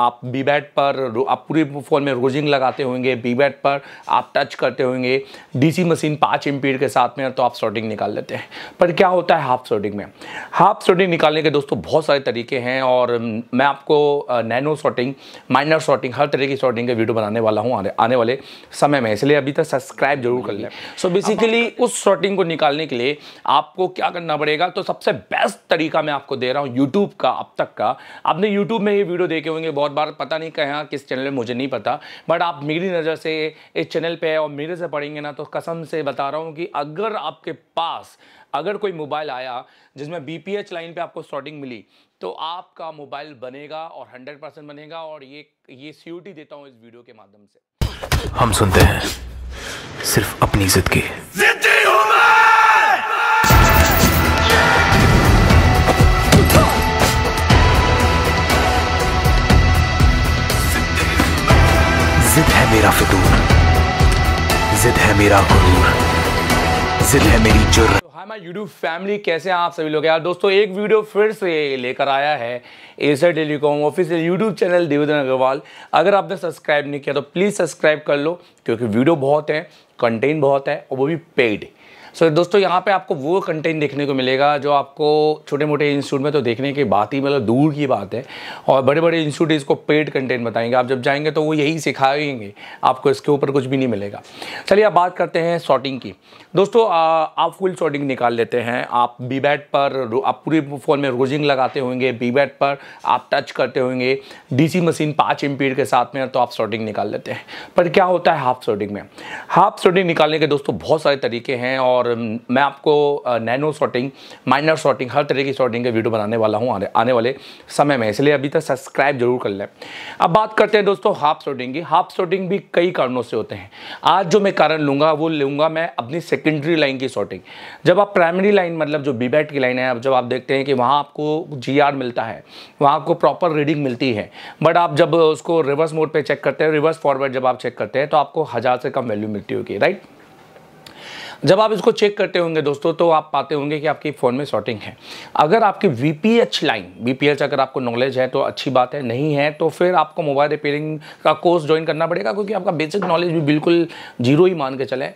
आप B bat पर आप पूरे फ़ोन में रोजिंग लगाते होंगे बी बैट पर आप टच करते होंगे डीसी मशीन पाँच एम्पीयर के साथ में तो आप शॉर्टिंग निकाल लेते हैं पर क्या होता है हाफ शॉर्टिंग में हाफ शॉर्टिंग निकालने के दोस्तों बहुत सारे तरीके हैं और मैं आपको नैनो शॉर्टिंग माइनर शॉर्टिंग हर तरह की शॉर्टिंग के वीडियो बनाने वाला हूँ आने वाले समय में इसलिए अभी तक सब्सक्राइब जरूर कर लें सो बेसिकली उस शॉटिंग को निकालने के लिए आपको क्या करना पड़ेगा तो सबसे बेस्ट तरीका मैं आपको दे रहा हूँ यूट्यूब का अब तक का आपने यूट्यूब में ये वीडियो देखे होंगे बहुत बार पता नहीं कहाँ किस चैनल में मुझे नहीं पता बट आप मेरी नज़र से इस चैनल पे और मेरे से पढ़ेंगे ना तो कसम से बता रहा हूँ कि अगर आपके पास अगर कोई मोबाइल आया जिसमें बी लाइन पर आपको शॉर्टिंग मिली तो आपका मोबाइल बनेगा और हंड्रेड परसेंट बनेगा और ये ये सीयूटी देता हूँ इस वीडियो के माध्यम से हम सुनते हैं सिर्फ अपनी जिद की जिद है मेरा फितूर जिद है मेरा गुरूर जिद है मेरी जुर्र यूट्यूब फैमिली कैसे हैं आप सभी लोग यार दोस्तों एक वीडियो फिर से लेकर आया है Acer telecom official YouTube channel Devendra Agarwal अगर आपने सब्सक्राइब नहीं किया तो प्लीज़ सब्सक्राइब कर लो क्योंकि वीडियो बहुत है कंटेंट बहुत है और वो भी पेड सो so, दोस्तों यहाँ पे आपको वो कंटेंट देखने को मिलेगा जो आपको छोटे मोटे इंस्टीट्यूट में तो देखने की बात ही मतलब दूर की बात है और बड़े बड़े इंस्टीट्यूट इसको पेड कंटेंट बताएंगे आप जब जाएंगे तो वो यही सिखाएंगे आपको इसके ऊपर कुछ भी नहीं मिलेगा चलिए आप बात करते हैं शॉटिंग की दोस्तों आप फुल शॉटिंग निकाल लेते हैं आप बी बैट पर आप पूरे फ़ोन में रोजिंग लगाते होंगे बी बैट पर आप टच करते होंगे डीसी मशीन पाँच एम्पीयर के साथ में तो आप शॉटिंग निकाल लेते हैं पर क्या होता है हाफ शॉटिंग में हाफ शॉटिंग निकालने के दोस्तों बहुत सारे तरीके हैं और मैं आपको नैनो शॉटिंग माइनर शॉटिंग हर तरह की शॉटिंग का वीडियो बनाने वाला हूँ आने वाले समय में इसलिए अभी तक सब्सक्राइब जरूर कर लें अब बात करते हैं दोस्तों हाफ शॉटिंग की हाफ शॉटिंग भी कई कारणों से होते हैं आज जो मैं कारण लूँगा वो लूँगा मैं अपनी सेकेंडरी लाइन की शॉर्टिंग जब आप प्राइमरी लाइन मतलब जो बी बैट की लाइन है अब जब आप देखते हैं कि वहाँ आपको जी आर मिलता है वहाँ आपको प्रॉपर रीडिंग मिलती है बट आप जब उसको रिवर्स मोड पर चेक करते हैं रिवर्स फॉरवर्ड जब आप चेक करते हैं तो आपको हज़ार से कम वैल्यू मिलती होगी राइट जब आप इसको चेक करते होंगे दोस्तों तो आप पाते होंगे कि आपकी फ़ोन में शॉर्टिंग है अगर आपकी वी लाइन वी अगर आपको नॉलेज है तो अच्छी बात है नहीं है तो फिर आपको मोबाइल रिपेयरिंग का कोर्स ज्वाइन करना पड़ेगा क्योंकि आपका बेसिक नॉलेज भी बिल्कुल जीरो ही मान के चले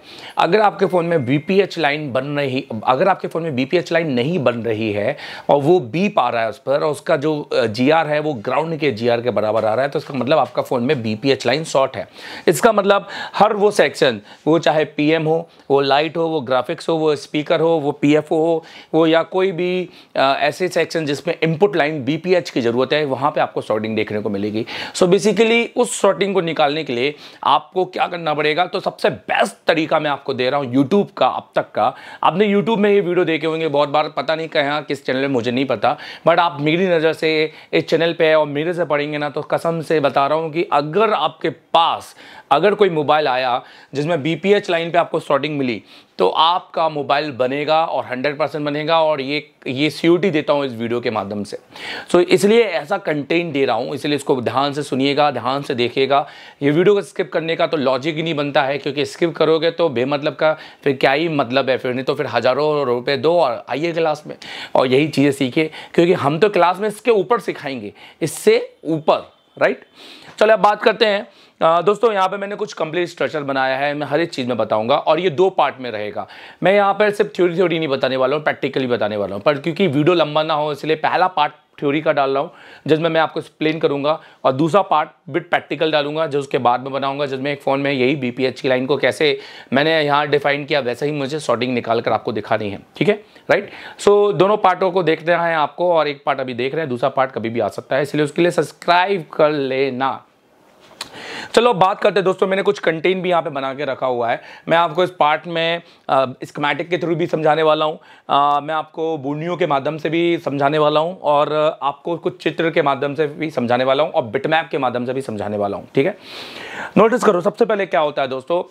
अगर आपके फ़ोन में वी लाइन बन रही अगर आपके फ़ोन में वी लाइन नहीं बन रही है और वो बीप आ रहा है उस पर और उसका जो जी है वो ग्राउंड के जी के बराबर आ रहा है तो इसका मतलब आपका फ़ोन में बी लाइन शॉर्ट है इसका मतलब हर वो सेक्शन वो चाहे पी हो वो लाइट हो वो ग्राफिक्स हो वो स्पीकर हो वो पी हो वो या कोई भी ऐसे सेक्शन जिसमें इनपुट लाइन बी की ज़रूरत है वहाँ पर आपको शॉर्टिंग देखने को मिलेगी सो so बेसिकली उस शॉर्टिंग को निकालने के लिए आपको क्या करना पड़ेगा तो सबसे बेस्ट तरीका मैं आपको दे रहा हूँ यूट्यूब का अब तक का आपने यूट्यूब में ये वीडियो देखे होंगे बहुत बार पता नहीं कहाँ किस चैनल में मुझे नहीं पता बट आप मेरी नज़र से इस चैनल पे और मेरे से पढ़ेंगे ना तो कसम से बता रहा हूँ कि अगर आपके पास अगर कोई मोबाइल आया जिसमें बी लाइन पर आपको शॉर्टिंग मिली तो आपका मोबाइल बनेगा और 100 परसेंट बनेगा और ये ये सीयूटी देता हूँ इस वीडियो के माध्यम से सो so, इसलिए ऐसा कंटेंट दे रहा हूँ इसलिए इसको ध्यान से सुनिएगा ध्यान से देखिएगा ये वीडियो को स्किप करने का तो लॉजिक ही नहीं बनता है क्योंकि स्किप करोगे तो बेमतलब का फिर क्या ही मतलब है फिर नहीं तो फिर हज़ारों रुपये दो और आइए क्लास में और यही चीज़ें सीखिए क्योंकि हम तो क्लास में इसके ऊपर सिखाएंगे इससे ऊपर राइट चलो अब बात करते हैं दोस्तों यहाँ पे मैंने कुछ कंप्लीट स्ट्रक्चर बनाया है मैं हर एक चीज़ में बताऊंगा और ये दो पार्ट में रहेगा मैं यहाँ पर सिर्फ थ्योरी थ्योरी नहीं बताने वाला हूँ प्रैक्टिकली बताने वाला हूँ पर क्योंकि वीडियो लंबा ना हो इसलिए पहला पार्ट थ्योरी का डाल रहा हूँ जिसमें मैं आपको एक्सप्लेन करूँगा और दूसरा पार्ट बिट प्रैक्टिकल डालूंगा जो उसके बाद में बनाऊंगा जिसमें एक फ़ोन में यही बी की लाइन को कैसे मैंने यहाँ डिफाइन किया वैसे ही मुझे शॉर्टिंग निकाल कर आपको दिखानी है ठीक है राइट सो दोनों पार्टों को देखते हैं आपको और एक पार्ट अभी देख रहे हैं दूसरा पार्ट कभी भी आ सकता है इसलिए उसके लिए सब्सक्राइब कर लेना चलो बात करते हैं दोस्तों मैंने कुछ कंटेंट भी यहाँ पे बना के रखा हुआ है मैं आपको इस पार्ट में स्कमेटिक के थ्रू भी समझाने वाला हूँ मैं आपको बोर्नियो के माध्यम से भी समझाने वाला हूँ और आपको कुछ चित्र के माध्यम से भी समझाने वाला हूँ और बिटमैप के माध्यम से भी समझाने वाला हूँ ठीक है नोटिस करो सबसे पहले क्या होता है दोस्तों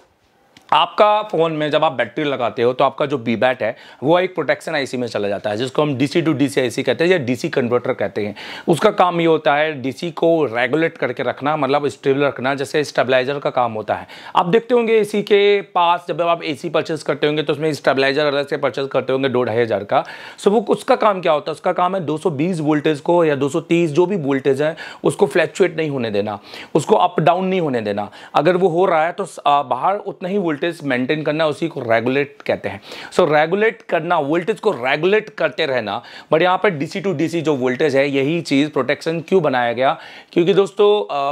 आपका फ़ोन में जब आप बैटरी लगाते हो तो आपका जो बी बैट है वो एक प्रोटेक्शन आईसी में चला जाता है जिसको हम डीसी टू डीसी आईसी कहते हैं या डीसी कन्वर्टर कहते हैं उसका काम ये होता है डीसी को रेगुलेट करके रखना मतलब स्टेबल रखना जैसे स्टेबलाइजर का काम होता है आप देखते होंगे ए के पास जब आप ए सी करते होंगे तो उसमें स्टेबलाइजर अलग से परचेज करते होंगे दो ढाई हज़ार का सो वो उसका काम क्या होता है उसका काम है दो वोल्टेज को या दो जो भी वोल्टेज है उसको फ्लैक्चुएट नहीं होने देना उसको अप डाउन नहीं होने देना अगर वो हो रहा है तो बाहर उतना ही वोल्टेज मेंटेन करना उसी को रेगुलेट कहते हैं सो so, रेगुलेट करना वोल्टेज को रेगुलेट करते रहना बट यहाँ पर डीसी टू डीसी जो वोल्टेज है यही चीज़ प्रोटेक्शन क्यों बनाया गया क्योंकि दोस्तों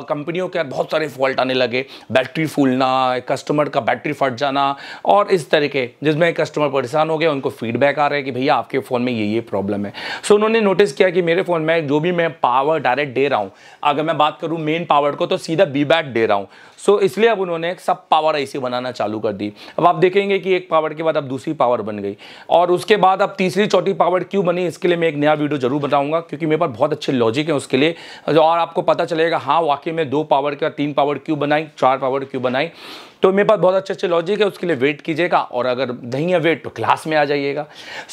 कंपनियों के बहुत सारे फॉल्ट आने लगे बैटरी फूलना कस्टमर का बैटरी फट जाना और इस तरीके जिसमें कस्टमर परेशान हो गया उनको फीडबैक आ रहा है कि भैया आपके फ़ोन में ये ये प्रॉब्लम है सो so, उन्होंने नोटिस किया कि मेरे फ़ोन में जो भी मैं पावर डायरेक्ट दे रहा हूँ अगर मैं बात करूँ मेन पावर को तो सीधा बी बैट दे रहा हूँ सो इसलिए अब उन्होंने सब पावर ऐसी बनाना चालू कर दी अब आप देखेंगे कि एक पावर के बाद अब दूसरी पावर बन गई और उसके बाद अब तीसरी चौथी पावर क्यों बनी इसके लिए मैं एक नया वीडियो जरूर बताऊंगा क्योंकि मेरे पास बहुत अच्छे लॉजिक है उसके लिए और आपको पता चलेगा हाँ वाकई में दो पावर के बाद तीन पावर क्यों बनाई चार पावर क्यों बनाई तो मेरे पास बहुत अच्छे अच्छे लॉजिक है उसके लिए वेट कीजिएगा और अगर नहीं है वेट तो क्लास में आ जाइएगा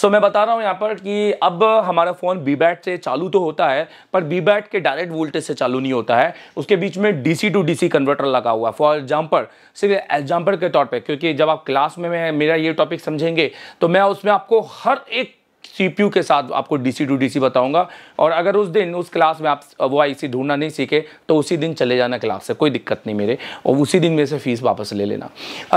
सो मैं बता रहा हूँ यहाँ पर कि अब हमारा फ़ोन बी बैट से चालू तो होता है पर बी बैट के डायरेक्ट वोल्टेज से चालू नहीं होता है उसके बीच में D C to D C converter लगा हुआ फॉर एग्जाम्पल सिर्फ एग्जाम्पल के तौर पर क्योंकि जब आप क्लास में मेरा ये टॉपिक समझेंगे तो मैं उसमें आपको हर एक सीपीयू के साथ आपको डीसी टू डीसी बताऊंगा और अगर उस दिन उस क्लास में आप वो आईसी ढूंढना नहीं सीखे तो उसी दिन चले जाना क्लास से कोई दिक्कत नहीं मेरे और उसी दिन मेरे से फीस वापस ले लेना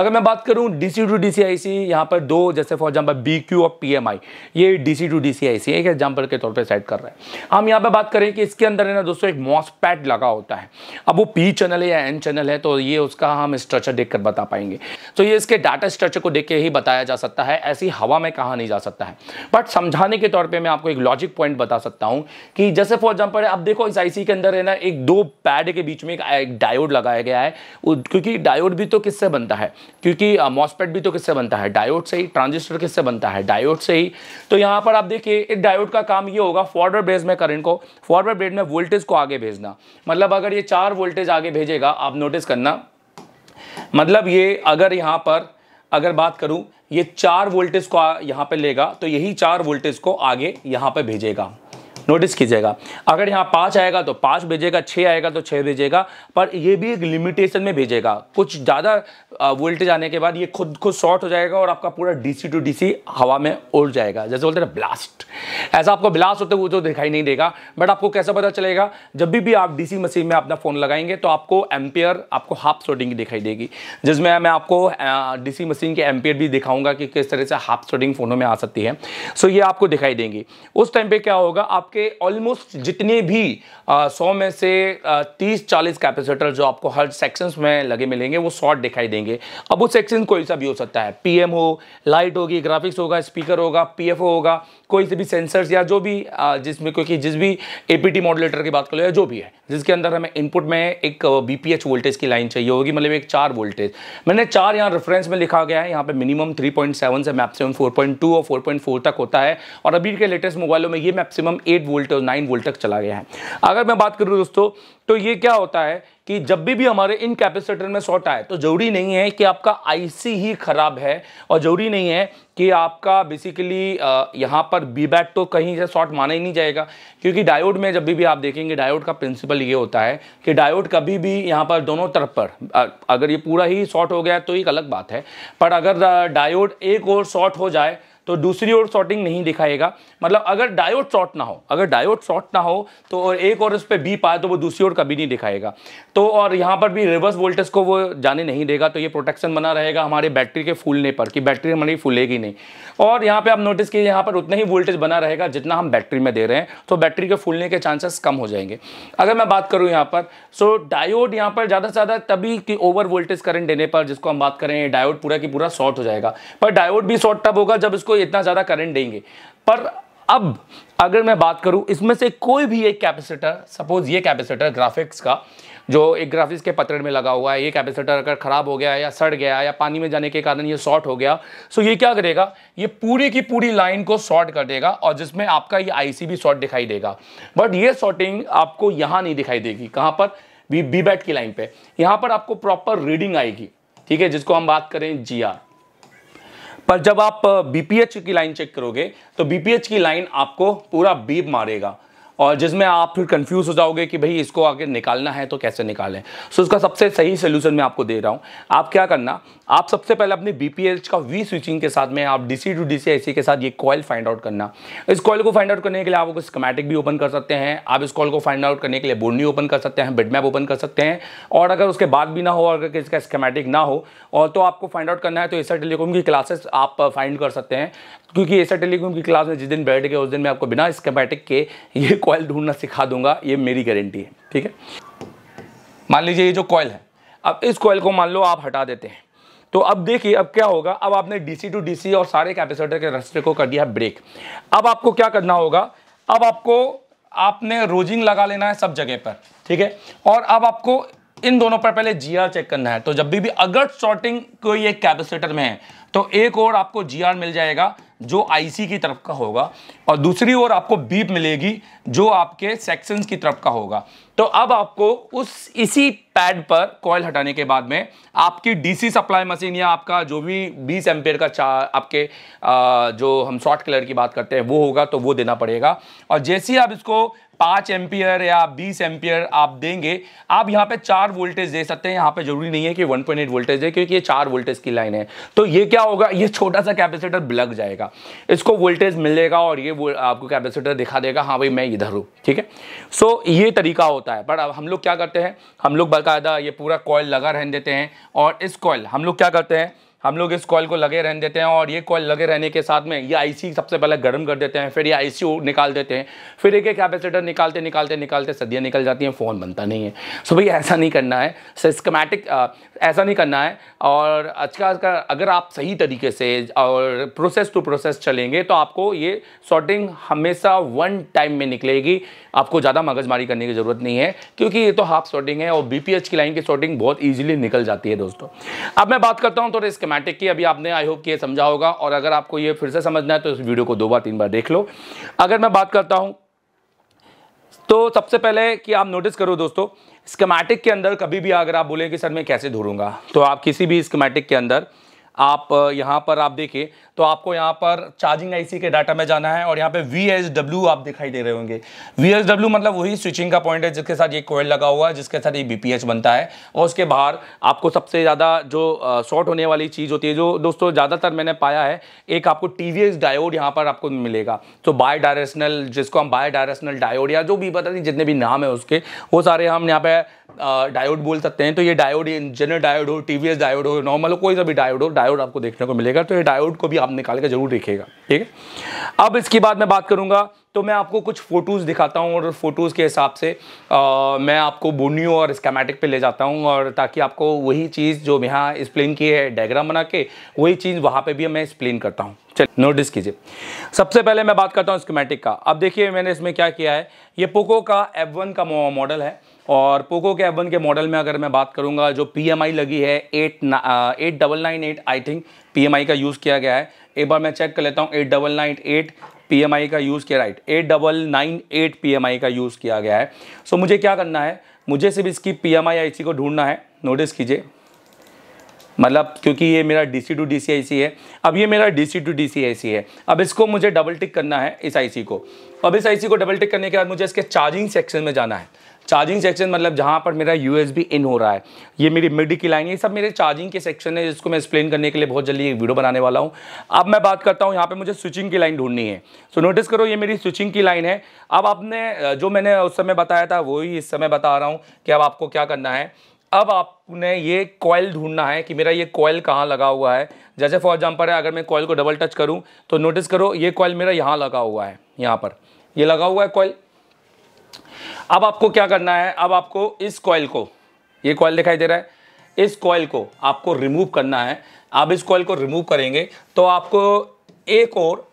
अगर मैं बात करूँ डीसी टू डी सी यहाँ पर दो जैसे फॉर एग्जाम्पल बी और पी एम आई ये डीसी टू डी सी एक एग्जाम्पल के तौर पर सेट कर रहे हैं हम यहाँ पर बात करें कि इसके अंदर है ना दोस्तों एक मॉसपैड लगा होता है अब वो पी चैनल है या एन चैनल है तो ये उसका हम स्ट्रक्चर देख बता पाएंगे तो ये इसके डाटा स्ट्रक्चर को देख के ही बताया जा सकता है ऐसी हवा में कहा नहीं जा सकता है बट समझ समझाने के तौर पे मैं आपको एक लॉजिक पॉइंट बता सकता हूं कि जैसे फॉर एग्जांपल आप देखो इस आईसी के अंदर है ना एक दो पैड के बीच में एक एक डायोड लगाया गया है क्योंकि डायोड भी तो किससे बनता है क्योंकि मॉसपेड भी तो किससे बनता है डायोड से ही ट्रांजिस्टर किससे बनता है डायोड से ही तो यहाँ पर आप देखिए एक डायोड का काम ये होगा फॉरवर्ड ब्रेज में करंट को फॉरवर्ड ब्रेज में वोल्टेज को आगे भेजना मतलब अगर ये चार वोल्टेज आगे भेजेगा आप नोटिस करना मतलब ये अगर यहाँ पर अगर बात करूं ये चार वोल्टेज को यहाँ पे लेगा तो यही चार वोल्टेज को आगे यहाँ पे भेजेगा नोटिस कीजिएगा अगर यहाँ पाँच आएगा तो पाँच भेजेगा छः आएगा तो छः भेजेगा पर ये भी एक लिमिटेशन में भेजेगा कुछ ज़्यादा वोल्टेज आने के बाद ये खुद खुद शॉर्ट हो जाएगा और आपका पूरा डीसी टू डीसी हवा में उड़ जाएगा जैसे बोलते हैं ब्लास्ट ऐसा आपको ब्लास्ट होते हुए तो दिखाई नहीं देगा बट आपको कैसा पता चलेगा जब भी, भी आप डीसी मशीन में अपना फ़ोन लगाएंगे तो आपको एम्पियर आपको हाफ शोडिंग दिखाई देगी जिसमें मैं आपको डीसी मशीन के एम्पियर भी दिखाऊंगा कि किस तरह से हाफ शोडिंग फ़ोनों में आ सकती है सो ये आपको दिखाई देंगी उस टाइम पर क्या होगा आप आपके ऑलमोस्ट जितने भी सौ में से तीस चालीस कैपेसिटर जो आपको हर सेक्शंस में लगे मिलेंगे वो शॉर्ट दिखाई देंगे अब वो सेक्शन कोई सा भी हो सकता है पीएम हो लाइट होगी ग्राफिक्स होगा स्पीकर होगा पीएफओ होगा कोई से भी सेंसर्स या जो भी जिसमें क्योंकि जिस भी एपीटी मॉडलेटर की बात करो या जो भी है जिसके अंदर हमें इनपुट में एक बी वोल्टेज की लाइन चाहिए होगी मतलब एक चार वोल्टेज मैंने चार यहाँ रेफरेंस में लिखा गया है यहाँ पे मिनिमम 3.7 से मैक्सिमम 4.2 और 4.4 तक होता है और अभी के लेटेस्ट मोबाइलों में ये मैक्सिमम एट वोल्ट और नाइन वोल्ट तक चला गया है अगर मैं बात करूं दोस्तों तो ये क्या होता है कि जब भी भी हमारे इन कैपेसिटर में शॉर्ट आए तो जरूरी नहीं है कि आपका आईसी ही खराब है और जरूरी नहीं है कि आपका बेसिकली यहाँ पर बी बैट तो कहीं से शॉर्ट माना ही नहीं जाएगा क्योंकि डायोड में जब भी भी आप देखेंगे डायोड का प्रिंसिपल ये होता है कि डायोड कभी भी यहाँ पर दोनों तरफ पर अगर ये पूरा ही शॉर्ट हो गया तो एक अलग बात है पर अगर डायोड एक और शॉर्ट हो जाए तो दूसरी ओर शॉर्टिंग नहीं दिखाएगा मतलब अगर डायोड शॉर्ट ना हो अगर डायोड शॉर्ट ना हो तो और एक और उस पर बी पाए तो वो दूसरी ओर कभी नहीं दिखाएगा तो और यहाँ पर भी रिवर्स वोल्टेज को वो जाने नहीं देगा तो ये प्रोटेक्शन बना रहेगा हमारे बैटरी के फूलने पर कि बैटरी हमारी फूलेगी नहीं और यहाँ पर आप नोटिस कीजिए यहाँ पर उतना ही वोल्टेज बना रहेगा जितना हम बैटरी में दे रहे हैं तो बैटरी के फूलने के चांसेस कम हो जाएंगे अगर मैं बात करूँ यहाँ पर सो डायोड यहाँ पर ज़्यादा से ज़्यादा तभी कि ओवर वोल्टेज करंट देने पर जिसको हम बात करें डायोड पूरा की पूरा शॉर्ट हो जाएगा पर डायोड भी शॉर्ट तब होगा जब इसको को इतना ज़्यादा करंट देंगे पर अब अगर मैं बात करूं इसमें से कोई भी एक कैपेसिटर सपोज ये कैपेसिटर ग्राफिक्स का जो एक ग्राफिक्स के पत्र में लगा हुआ है ये कैपेसिटर अगर ख़राब हो गया या सड़ गया या पानी में जाने के कारण ये शॉर्ट हो गया सो ये क्या करेगा ये पूरी की पूरी लाइन को शॉर्ट कर देगा और जिसमें आपका ये आईसी भी शॉर्ट दिखाई देगा बट ये शॉर्टिंग आपको यहाँ नहीं दिखाई देगी कहाँ पर बी बैट की लाइन पर यहाँ पर आपको प्रॉपर रीडिंग आएगी ठीक है जिसको हम बात करें जी पर जब आप बीपीएच की लाइन चेक करोगे तो बीपीएच की लाइन आपको पूरा बीप मारेगा और जिसमें आप फिर कंफ्यूज हो जाओगे कि भाई इसको आगे निकालना है तो कैसे निकालें सो so, इसका सबसे सही सोल्यूशन मैं आपको दे रहा हूँ आप क्या करना आप सबसे पहले अपने बी का वी स्विचिंग के साथ में आप D C to D C के साथ ये कॉयल फाइंड आउट करना इस कॉयल को फाइंड आउट करने के लिए आप स्कमेटिक भी ओपन कर सकते हैं आप इस कॉल को फाइंड आउट करने के लिए बोर्डनी ओपन कर सकते हैं बेडमैप ओपन कर सकते हैं और अगर उसके बाद भी ना हो अगर इसका स्कमेटिक ना हो और तो आपको फाइंड आउट करना है तो एसर टेलीकॉम की क्लासेस आप फाइंड uh, कर सकते हैं क्योंकि एसर टेलीकॉम की क्लास में जिस दिन बैठ गए उस दिन मैं आपको बिना स्कमेटिक के ये कॉयल ढूंढना सिखा दूंगा ये मेरी गारंटी है ठीक है मान लीजिए ये जो कॉयल है अब इस कॉयल को मान लो आप हटा देते हैं तो अब देखिए अब क्या होगा अब आपने डीसी टू डीसी और सारे कैपेसिटर के रस्ते को कर दिया ब्रेक अब आपको क्या करना होगा अब आपको आपने रोजिंग लगा लेना है सब जगह पर ठीक है और अब आपको इन दोनों पर पहले जी चेक करना है तो जब भी, भी अगर शॉर्टिंग कोई एक कैपेसिटर में है तो एक और आपको जी मिल जाएगा जो आईसी की तरफ का होगा और दूसरी ओर आपको बीप मिलेगी जो आपके सेक्शन की तरफ का होगा तो अब आपको उस इसी पैड पर कॉयल हटाने के बाद में आपकी डीसी सप्लाई मशीन या आपका जो भी 20 एम्पेयर का चार आपके आ, जो हम शॉर्ट कलर की बात करते हैं वो होगा तो वो देना पड़ेगा और जैसे ही आप इसको पांच एम्पियर या बीस एम्पियर आप देंगे आप यहाँ पे चार वोल्टेज दे सकते हैं यहां पे जरूरी नहीं है कि एट वोल्टेज दे क्योंकि ये चार वोल्टेज की लाइन है तो ये क्या होगा ये छोटा सा कैपेसिटर ब्लग जाएगा इसको वोल्टेज मिलेगा और ये आपको कैपेसिटर दिखा देगा हाँ भाई मैं इधर हूँ ठीक है सो ये तरीका होता है पर अब हम लोग क्या करते हैं हम लोग बाकायदा ये पूरा कॉयल लगा रहने देते हैं और इस कॉयल हम लोग क्या करते हैं हम लोग इस कॉल को लगे रहने देते हैं और ये कॉल लगे रहने के साथ में ये आईसी सबसे पहले गर्म कर देते हैं फिर ये आईसी निकाल देते हैं फिर एक एक कैपेसिटर निकालते निकालते निकालते सदियाँ निकल जाती हैं फ़ोन बनता नहीं है सो भाई ऐसा नहीं करना है सिस्टमेटिक ऐसा नहीं करना है और आज का अगर आप सही तरीके से और प्रोसेस टू प्रोसेस चलेंगे तो आपको ये शॉर्टिंग हमेशा वन टाइम में निकलेगी आपको ज़्यादा मगजमारी करने की ज़रूरत नहीं है क्योंकि ये तो हाफ शॉर्टिंग है और बी की लाइन की शॉर्टिंग बहुत ईजिली निकल जाती है दोस्तों अब मैं बात करता हूँ थोड़ा इसके मैथमेटिक की अभी आपने आई होप कि ये समझा होगा और अगर आपको ये फिर से समझना है तो इस वीडियो को दो बार तीन बार देख लो अगर मैं बात करता हूँ तो सबसे पहले कि आप नोटिस करो दोस्तों स्कमेटिक के अंदर कभी भी अगर आप बोलें कि सर मैं कैसे ढूंढूंगा तो आप किसी भी स्कमेटिक के अंदर आप यहाँ पर आप देखिए तो आपको यहाँ पर चार्जिंग आईसी के डाटा में जाना है और यहाँ पे वी आप दिखाई दे रहे होंगे वी मतलब वही स्विचिंग का पॉइंट है जिसके साथ ये कोयल लगा हुआ है जिसके साथ ये बी बनता है और उसके बाहर आपको सबसे ज़्यादा जो शॉर्ट होने वाली चीज़ होती है जो दोस्तों ज़्यादातर मैंने पाया है एक आपको टी डायोड यहाँ पर आपको मिलेगा तो बाय डायरेक्शनल जिसको हम बाय डायरेक्शनल डायोड या जो भी पता नहीं जितने भी नाम है उसके वो सारे हम यहाँ पे डायोड बोल सकते हैं तो ये डायोड जनरल डायोड हो टीवीएस डायोड हो नॉर्मल हो कोई सा भी डायोड हो डायोड आपको देखने को मिलेगा तो ये डायोड को भी आप निकाल के जरूर देखिएगा ठीक है अब इसके बाद मैं बात करूंगा तो मैं आपको कुछ फ़ोटोज़ दिखाता हूँ और फ़ोटोज़ के हिसाब से आ, मैं आपको बोनियो और स्कैमेटिक पे ले जाता हूँ और ताकि आपको वही चीज़ जो यहाँ एक्सप्लेन की है डायग्राम बना के वही चीज़ वहां पे भी मैं एक्सप्लेन करता हूँ चलिए नोटिस कीजिए सबसे पहले मैं बात करता हूँ स्कीमेटिक का अब देखिए मैंने इसमें क्या किया है ये पोको का एफ का मॉडल है और पोको के एफ के मॉडल में अगर मैं बात करूँगा जो पी लगी है eight eight double nine eight I think P का यूज़ किया गया है एक बार मैं चेक कर लेता हूँ eight double nine eight P का यूज़ किया right eight double nine eight P का यूज़ किया गया है सो so, मुझे क्या करना है मुझे सिर्फ इसकी पी एम आई को ढूंढना है नोटिस कीजिए मतलब क्योंकि ये मेरा D C to D C I C है अब ये मेरा D C to D C I C है अब इसको मुझे डबल टिक करना है इस आई सी को अब इस आई सी को डबल टिक करने के बाद मुझे इसके चार्जिंग सेक्शन में जाना है चार्जिंग सेक्शन मतलब जहाँ पर मेरा यू इन हो रहा है ये मेरी मिड की लाइन ये सब मेरे चार्जिंग के सेक्शन है जिसको मैं एक्सप्लेन करने के लिए बहुत जल्दी एक वीडियो बनाने वाला हूँ अब मैं बात करता हूँ यहाँ पर मुझे स्विचिंग की लाइन ढूंढनी है सो so, नोटिस करो ये मेरी स्विचिंग की लाइन है अब आपने जो मैंने उस समय बताया था वही इस समय बता रहा हूँ कि अब आपको क्या करना है अब आपने ये कॉयल ढूंढना है कि मेरा ये कॉयल कहाँ लगा हुआ है जैसे फॉर एग्जाम्पल है अगर मैं कॉयल को डबल टच करूँ तो नोटिस करो ये कॉयल मेरा यहाँ लगा हुआ है यहाँ पर ये लगा हुआ है कॉयल अब आपको क्या करना है अब आपको इस कॉयल को ये कॉयल दिखाई दे रहा है इस कॉयल को आपको रिमूव करना है आप इस कॉयल को रिमूव करेंगे तो आपको एक और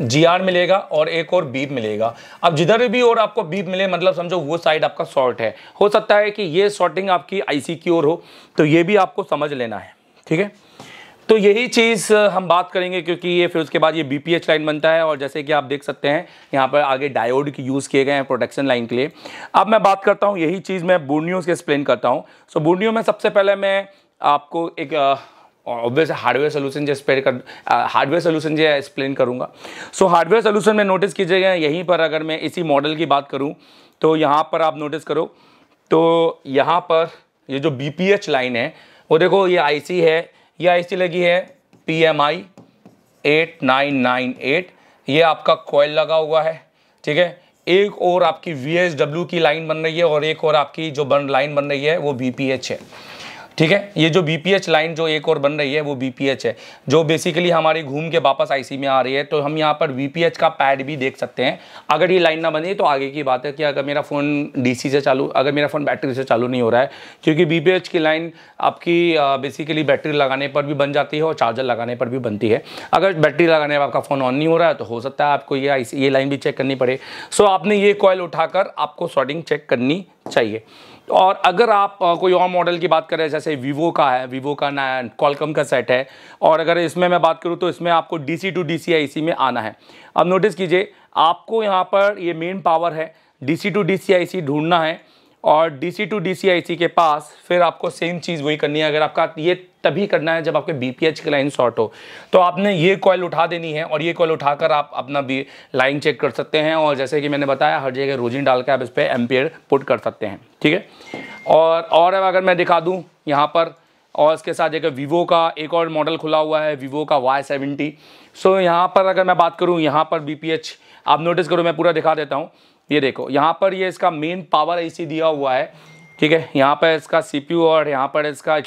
जी आर मिलेगा और एक और बीप मिलेगा अब जिधर भी और आपको बीप मिले मतलब समझो वो साइड आपका शॉर्ट है हो सकता है कि ये शॉर्टिंग आपकी आईसी की ओर हो तो ये भी आपको समझ लेना है ठीक है तो यही चीज़ हम बात करेंगे क्योंकि ये फिर उसके बाद ये बी लाइन बनता है और जैसे कि आप देख सकते हैं यहाँ पर आगे डायोड की यूज़ किए गए हैं प्रोटेक्शन लाइन के लिए अब मैं बात करता हूँ यही चीज़ मैं बूर्नियों से एक्सप्लेन करता हूँ सो बूर्नियों में सबसे पहले मैं आपको एक ऑब्वियस हार्डवेयर सोल्यूशन जो एक्सप्लेन कर हार्डवेयर सोल्यूशन जो एक्सप्लेन करूँगा सो हार्डवेयर सोल्यूशन में नोटिस कीजिएगा यहीं पर अगर मैं इसी मॉडल की बात करूँ तो यहाँ पर आप नोटिस करो तो यहाँ पर ये जो बी लाइन है वो देखो ये आईसी है या आईसी लगी है P M I eight nine nine eight ये आपका कॉयल लगा हुआ है ठीक है एक और आपकी वी एस डब्ल्यू की लाइन बन रही है और एक और आपकी जो बन लाइन बन रही है वो बी पी एच है ठीक है ये जो बी लाइन जो एक और बन रही है वो बी है जो बेसिकली हमारी घूम के वापस आईसी में आ रही है तो हम यहाँ पर वी का पैड भी देख सकते हैं अगर ये लाइन ना बनी तो आगे की बात है कि अगर मेरा फ़ोन डीसी से चालू अगर मेरा फ़ोन बैटरी से चालू नहीं हो रहा है क्योंकि बी की लाइन आपकी बेसिकली बैटरी लगाने पर भी बन जाती है और चार्जर लगाने पर भी बनती है अगर बैटरी लगाने पर आपका फ़ोन ऑन नहीं हो रहा है तो हो सकता है आपको ये आई ये लाइन भी चेक करनी पड़े सो आपने ये कॉयल उठाकर आपको शॉर्टिंग चेक करनी चाहिए और अगर आप कोई और मॉडल की बात करें जैसे वीवो का है वीवो का ना कॉलकम का सेट है और अगर इसमें मैं बात करूँ तो इसमें आपको D C to D C I C में आना है अब नोटिस कीजिए आपको यहाँ पर ये मेन पावर है D C to D C I C ढूंढना है और D C to D C I C के पास फिर आपको सेम चीज़ वही करनी है अगर आपका ये तभी करना है जब आपके बी पी एच की लाइन शॉर्ट हो तो आपने ये कॉयल उठा देनी है और ये कॉयल उठाकर आप अपना भी लाइन चेक कर सकते हैं और जैसे कि मैंने बताया हर जगह रोजिन डाल के आप इस पर एम्पियर पुट कर सकते हैं ठीक है और और अगर मैं दिखा दूँ यहाँ पर और इसके साथ जगह वीवो का एक और मॉडल खुला हुआ है वीवो का वाई सेवेंटी सो यहाँ पर अगर मैं बात करूँ यहाँ पर बी पी एच आप नोटिस करो मैं पूरा दिखा देता हूँ ये देखो यहाँ पर ये इसका मेन पावर एसी दिया हुआ है ठीक है यहाँ पर इसका सीपीयू और यहाँ पर इसका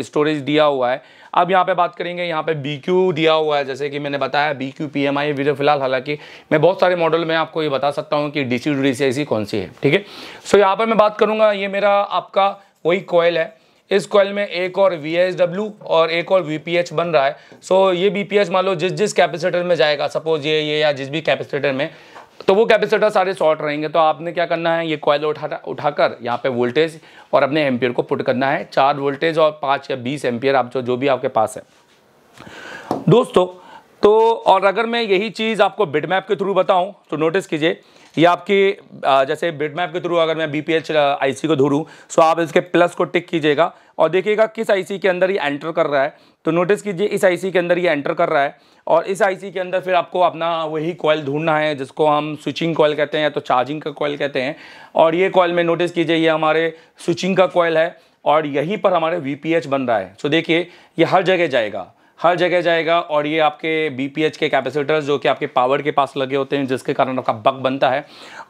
स्टोरेज दिया हुआ है अब यहाँ पे बात करेंगे यहाँ पे बी क्यू दिया हुआ है जैसे कि मैंने बताया B Q P M I video फिलहाल हालांकि मैं बहुत सारे मॉडल में आपको ये बता सकता हूँ कि डी सी डी सी कौन सी है ठीक है सो यहाँ पर मैं बात करूँगा ये मेरा आपका वही कोयल है इस कॉयल में एक और वी और एक और वी बन रहा है सो ये बी मान लो जिस जिस कैपेसिटर में जाएगा सपोज ये ये या जिस भी कैपेसिटर में तो वो कैपेसिटर सारे शॉर्ट रहेंगे तो आपने क्या करना है ये कॉयल उठा उठाकर यहाँ पे वोल्टेज और अपने एम्पियर को पुट करना है चार वोल्टेज और पाँच या बीस एम्पियर आप जो जो भी आपके पास है दोस्तों तो और अगर मैं यही चीज़ आपको बिटमैप के थ्रू बताऊं तो नोटिस कीजिए ये आपके जैसे बिड मैप के थ्रू अगर मैं B P H I C को धूरूँ सो आप इसके प्लस को टिक कीजिएगा और देखिएगा किस आई सी के अंदर ये एंटर कर रहा है तो नोटिस कीजिए इस आई सी के अंदर ये एंटर कर रहा है और इस आई सी के अंदर फिर आपको अपना वही कॉयल ढूंढना है जिसको हम स्विचिंग कॉयल कहते हैं या तो चार्जिंग का कॉयल कहते हैं और ये कॉयल में नोटिस कीजिए ये हमारे स्विचिंग का कॉयल है और यहीं पर हमारे वी पी एच बन रहा है सो देखिए ये हर जगह जाएगा हर जगह जाएगा और ये आपके बी के कैपेसिटर्स जो कि आपके पावर के पास लगे होते हैं जिसके कारण आपका बक बनता है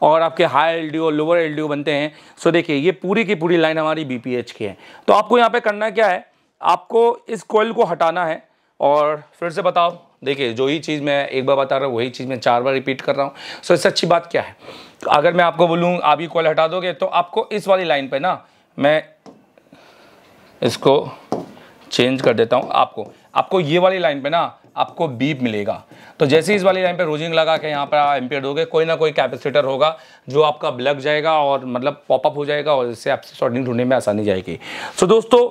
और आपके हाई एल लोअर एल बनते हैं सो देखिए ये पूरी की पूरी लाइन हमारी बी की है तो आपको यहाँ पर करना क्या है आपको इस कोयल को हटाना है और फिर से बताओ देखिए जो ही चीज़ मैं एक बार बता रहा हूँ वही चीज़ मैं चार बार रिपीट कर रहा हूँ सो इससे अच्छी बात क्या है अगर मैं आपको बोलूँ आप ये कॉल हटा दोगे तो आपको इस वाली लाइन पे ना मैं इसको चेंज कर देता हूँ आपको आपको ये वाली लाइन पे ना आपको बीप मिलेगा तो जैसे इस वाली लाइन पे रोजिंग लगा के यहाँ पर आप एम्पियर दोगे कोई ना कोई कैपेसिटर होगा जो आपका लग जाएगा और मतलब पॉपअप हो जाएगा और इससे आपसे शॉर्टिंग ढूंढने में आसानी जाएगी सो दोस्तों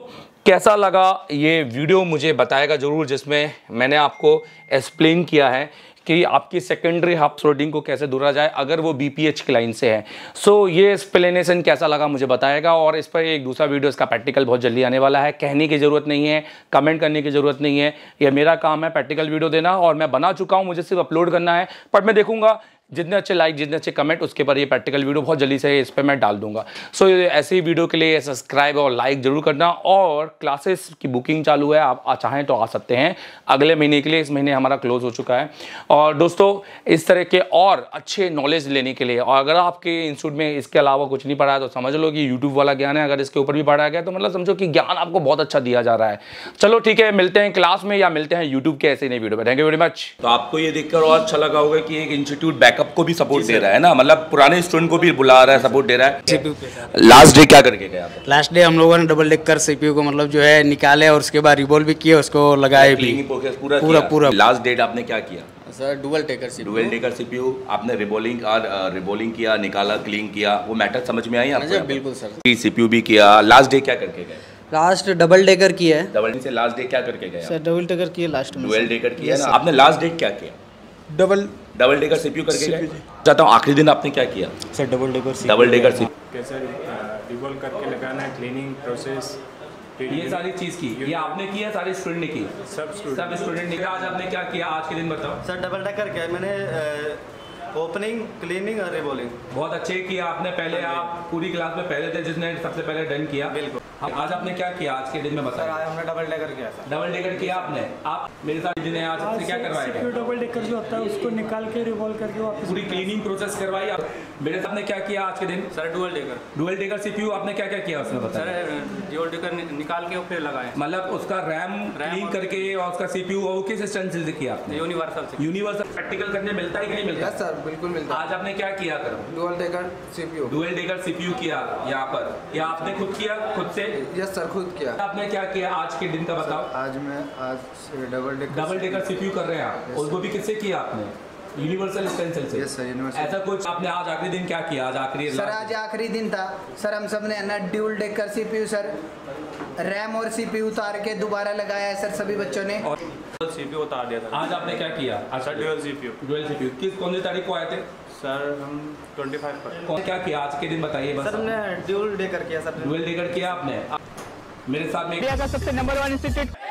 कैसा लगा ये वीडियो मुझे बताएगा ज़रूर जिसमें मैंने आपको एक्सप्लेन किया है कि आपकी सेकेंडरी हाफ थ्रोडिंग को कैसे दूरा जाए अगर वो बीपीएच की लाइन से है सो so, ये एक्सप्लेनेशन कैसा लगा मुझे बताएगा और इस पर एक दूसरा वीडियो इसका प्रैक्टिकल बहुत जल्दी आने वाला है कहने की ज़रूरत नहीं है कमेंट करने की ज़रूरत नहीं है यह मेरा काम है प्रैक्टिकल वीडियो देना और मैं बना चुका हूँ मुझे सिर्फ अपलोड करना है बट मैं देखूंगा जितने अच्छे लाइक जितने अच्छे कमेंट उसके पर ये प्रैक्टिकल वीडियो बहुत जल्दी से इस पर मैं डाल दूंगा सो so, ऐसे ही वीडियो के लिए सब्सक्राइब और लाइक जरूर करना और क्लासेस की बुकिंग चालू है आप चाहें तो आ सकते हैं अगले महीने के लिए इस महीने हमारा क्लोज हो चुका है और दोस्तों इस तरह के और अच्छे नॉलेज लेने के लिए और अगर आपके इंस्टीट्यूट में इसके अलावा कुछ नहीं पढ़ा है तो समझ लो कि यूट्यूब वाला ज्ञान है अगर इसके ऊपर भी पढ़ाया गया तो मतलब समझो कि ज्ञान आपको बहुत अच्छा दिया जा रहा है चलो ठीक है मिलते हैं क्लास में या मिलते हैं यूट्यूब के ऐसे नई वीडियो में थैंक यू वेरी मच तो आपको ये देखकर और अच्छा लगा होगा कि एक इंस्टीट्यूट बैक बैकअप को भी सपोर्ट दे रहा है ना मतलब पुराने स्टूडेंट को भी बुला रहा है सपोर्ट दे रहा है लास्ट डे क्या करके गया लास्ट डे हम लोगों ने डबल डेक कर सीपीयू को मतलब जो है निकाले और उसके बाद रिबोल भी किया उसको लगाए भी पूरा पूरा लास्ट डेट आपने क्या किया sir dual decker CPU dual decker CPU आपने रिबोलिंग और रिबोलिंग किया निकाला क्लीन किया वो मैटर समझ में आई आपको हाँ बिल्कुल सर सीपीयू भी किया लास्ट डे क्या करके गए लास्ट डबल डेकर किया है डबल से लास्ट डे क्या करके गए सर डबल टेकर किया लास्ट में डेकर किया आपने लास्ट डे क्या किया डबल डबल डेकर सीपीयू करके गए चाहता हूँ आखिरी दिन आपने क्या किया sir double decker double decker डिबल करके लगाना क्लीनिंग प्रोसेस ये सारी चीज़ की ये आपने की है सारे स्टूडेंट ने की सब स्टूडेंट सब स्टूडेंट ने आज आपने क्या किया आज के दिन बताओ सर डबल डेकर क्या मैंने uh, ओपनिंग क्लीनिंग और रिबोलिंग बहुत अच्छे किया आपने पहले हाँ आप पूरी क्लास में पहले थे जिसने सबसे पहले डन किया बिल्कुल हाँ, आज आपने क्या किया आज के दिन में बताया आज हमने डबल डेकर किया डबल डेकर किया आपने आप मेरे साथ जिन्हें आज आपसे क्या करवाया डबल डेकर जो होता है उसको निकाल के रिवॉल्व करके वापस पूरी क्लीनिंग प्रोसेस करवाई आप मेरे साथ ने क्या किया आज के दिन sir dual decker dual decker CPU आपने क्या क्या किया उसमें बताया सर डुअल डेकर निकाल के फिर लगाए मतलब उसका रैम क्लीन करके और उसका सीपीयू और किस सिस्टम से किया आपने यूनिवर्सल यूनिवर्सल प्रैक्टिकल करने मिलता है कि नहीं मिलता सर बिल्कुल मिलता आज आपने क्या किया कर dual decker CPU dual decker CPU किया यहाँ पर या आपने खुद किया खुद से यस सर खुद किया आपने क्या किया आज के दिन का बताओ आज मैं आज double decker double decker CPU कर रहे हैं आप उसको भी किससे किया आपने यूनिवर्सल स्टेंसिल से यस सर यूनिवर्सल ऐसा कुछ आपने आज आखिरी दिन क्या किया आज आखिरी सर आज आखिरी दिन था सर हम सब ने ना dual decker CPU sir RAM और सीपीयू उतार के दोबारा लगाया है सर सभी बच्चों ने और सीपीयू उतार दिया था आज आपने क्या किया आज sir dual CPU dual CPU किस कौन सी तारीख को आए थे सर हम 25 पर कौन क्या किया आज के दिन बताइए बस सर हमने ड्यूअल डे कर किया सर ड्यूअल डे कर किया आपने मेरे साथ में इंडिया का सबसे नंबर 1 इंस्टीट्यूट